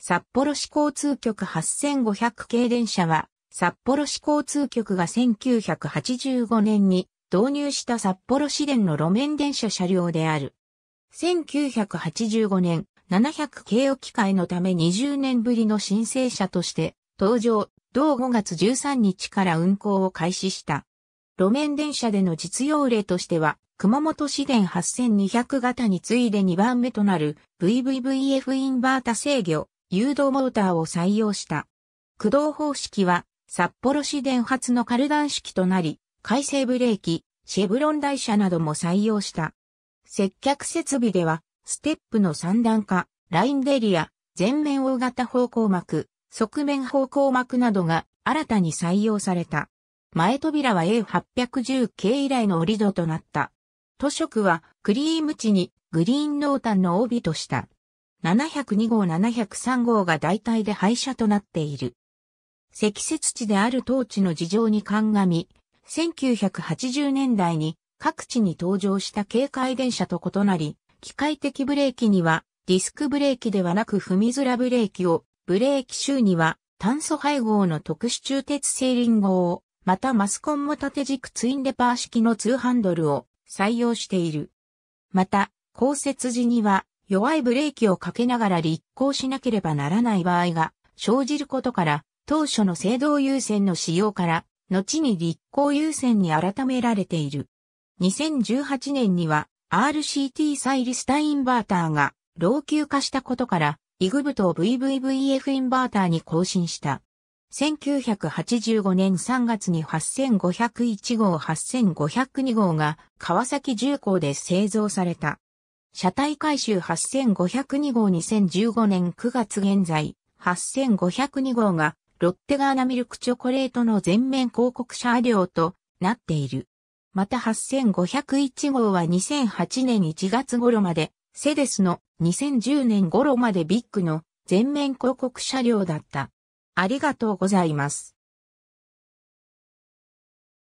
札幌市交通局8500系電車は、札幌市交通局が1985年に導入した札幌市電の路面電車車両である。1985年、700系を機会のため20年ぶりの申請者として登場、同5月13日から運行を開始した。路面電車での実用例としては、熊本市電8200型に次いで2番目となる VVVF インバータ制御誘導モーターを採用した。駆動方式は札幌市電発のカルダン式となり、回生ブレーキ、シェブロン台車なども採用した。接客設備では、ステップの三段化、ラインデリア、前面大型方向膜、側面方向膜などが新たに採用された。前扉は A810 系以来の折り戸となった。塗色はクリーム地にグリーン濃淡の帯とした。702号703号が代替で廃車となっている。積雪地である当地の事情に鑑み、1980年代に各地に登場した軽快電車と異なり、機械的ブレーキにはディスクブレーキではなく踏みづらブレーキを、ブレーキ周には炭素配合の特殊中鉄製リンゴを、またマスコンも縦軸ツインレパー式のツーハンドルを採用している。また、降雪時には弱いブレーキをかけながら立行しなければならない場合が生じることから、当初の制動優先の使用から、後に立行優先に改められている。2018年には RCT サイリスタインバーターが老朽化したことから、イグブと VVVF インバーターに更新した。1985年3月に8501号8502号が川崎重工で製造された。車体回収8502号2015年9月現在、8502号がロッテガーナミルクチョコレートの全面広告車両となっている。また8501号は2008年1月頃まで、セデスの2010年頃までビッグの全面広告車両だった。ありがとうございます。